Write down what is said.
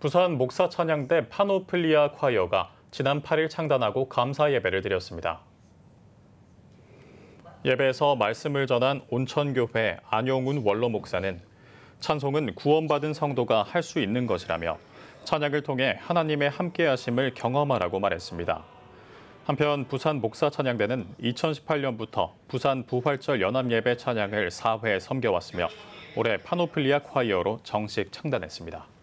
부산 목사 찬양대 파노플리아 콰이어가 지난 8일 창단하고 감사 예배를 드렸습니다. 예배에서 말씀을 전한 온천교회 안용훈 원로 목사는 찬송은 구원받은 성도가 할 수 있는 것이라며 찬양을 통해 하나님의 함께하심을 경험하라고 말했습니다. 한편 부산 목사 찬양대는 2018년부터 부산 부활절 연합예배 찬양을 4회 섬겨왔으며 올해 파노플리아 콰이어로 정식 창단했습니다.